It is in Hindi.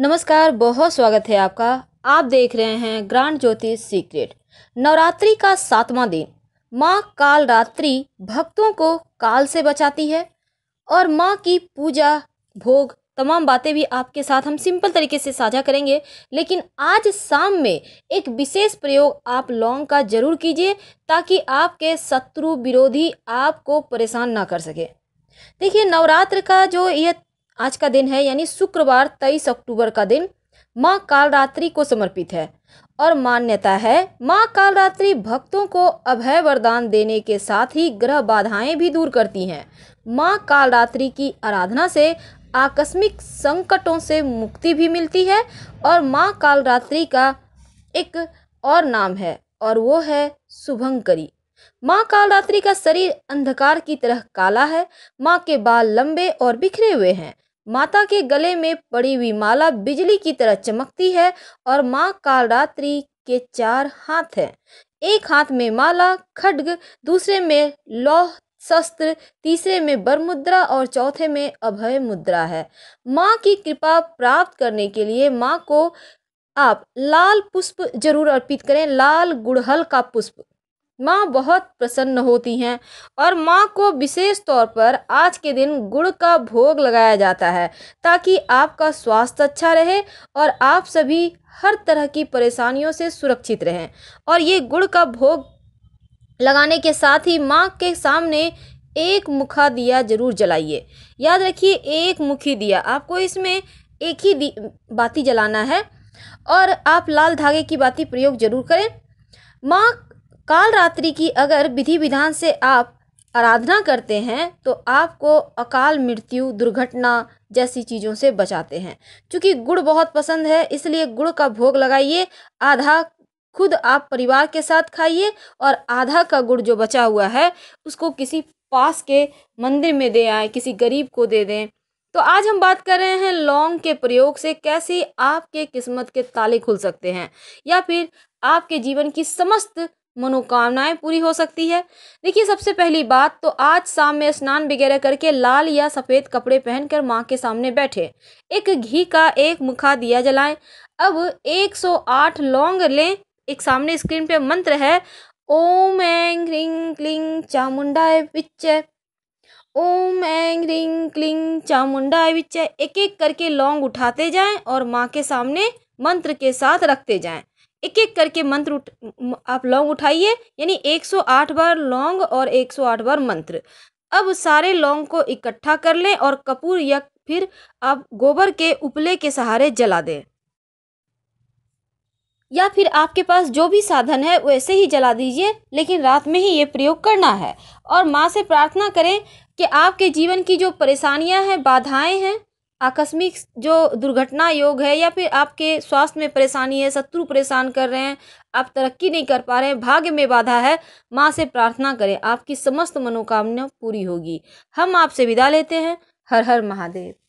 नमस्कार बहुत स्वागत है आपका आप देख रहे हैं ग्रांड ज्योतिष सीक्रेट नवरात्रि का सातवां दिन माँ काल रात्रि भक्तों को काल से बचाती है और माँ की पूजा भोग तमाम बातें भी आपके साथ हम सिंपल तरीके से साझा करेंगे लेकिन आज शाम में एक विशेष प्रयोग आप लौंग का जरूर कीजिए ताकि आपके शत्रु विरोधी आपको परेशान ना कर सके देखिए नवरात्र का जो यह आज का दिन है यानी शुक्रवार तेईस अक्टूबर का दिन माँ कालरात्रि को समर्पित है और मान्यता है माँ कालरात्रि भक्तों को अभय वरदान देने के साथ ही ग्रह बाधाएं भी दूर करती हैं माँ कालरात्रि की आराधना से आकस्मिक संकटों से मुक्ति भी मिलती है और माँ कालरात्रि का एक और नाम है और वो है शुभंकरी माँ कालरात्रि का शरीर अंधकार की तरह काला है माँ के बाल लंबे और बिखरे हुए हैं माता के गले में पड़ी हुई माला बिजली की तरह चमकती है और माँ कालरात्रि के चार हाथ हैं एक हाथ में माला खड्ग दूसरे में लौह शस्त्र तीसरे में बर मुद्रा और चौथे में अभय मुद्रा है माँ की कृपा प्राप्त करने के लिए माँ को आप लाल पुष्प जरूर अर्पित करें लाल गुड़हल का पुष्प माँ बहुत प्रसन्न होती हैं और माँ को विशेष तौर पर आज के दिन गुड़ का भोग लगाया जाता है ताकि आपका स्वास्थ्य अच्छा रहे और आप सभी हर तरह की परेशानियों से सुरक्षित रहें और ये गुड़ का भोग लगाने के साथ ही माँ के सामने एक मुखा दिया ज़रूर जलाइए याद रखिए एक मुखी दिया आपको इसमें एक ही बाती जलाना है और आप लाल धागे की बाती प्रयोग ज़रूर करें माँ काल रात्रि की अगर विधि विधान से आप आराधना करते हैं तो आपको अकाल मृत्यु दुर्घटना जैसी चीज़ों से बचाते हैं क्योंकि गुड़ बहुत पसंद है इसलिए गुड़ का भोग लगाइए आधा खुद आप परिवार के साथ खाइए और आधा का गुड़ जो बचा हुआ है उसको किसी पास के मंदिर में दे आए किसी गरीब को दे दें तो आज हम बात कर रहे हैं लौंग के प्रयोग से कैसे आपके किस्मत के ताले खुल सकते हैं या फिर आपके जीवन की समस्त मनोकामनाएं पूरी हो सकती है देखिए सबसे पहली बात तो आज शाम में स्नान वगैरह करके लाल या सफ़ेद कपड़े पहनकर माँ के सामने बैठे एक घी का एक मुखा दिया जलाएं अब 108 लौंग लें एक सामने स्क्रीन पे मंत्र है ओम एंग रिंग क्लिंग चामुंडाए विच ओम ऐंग रिंग क्लिंग चामुंडाए पिच्चय एक एक करके लौंग उठाते जाएँ और माँ के सामने मंत्र के साथ रखते जाएँ एक एक करके मंत्र उठ आप लौंग उठाइए यानी 108 बार लौंग और 108 बार मंत्र अब सारे लौंग को इकट्ठा कर लें और कपूर या फिर आप गोबर के उपले के सहारे जला दें या फिर आपके पास जो भी साधन है वैसे ही जला दीजिए लेकिन रात में ही ये प्रयोग करना है और माँ से प्रार्थना करें कि आपके जीवन की जो परेशानियाँ हैं बाधाएं हैं आकस्मिक जो दुर्घटना योग है या फिर आपके स्वास्थ्य में परेशानी है शत्रु परेशान कर रहे हैं आप तरक्की नहीं कर पा रहे हैं भाग्य में बाधा है माँ से प्रार्थना करें आपकी समस्त मनोकामना पूरी होगी हम आपसे विदा लेते हैं हर हर महादेव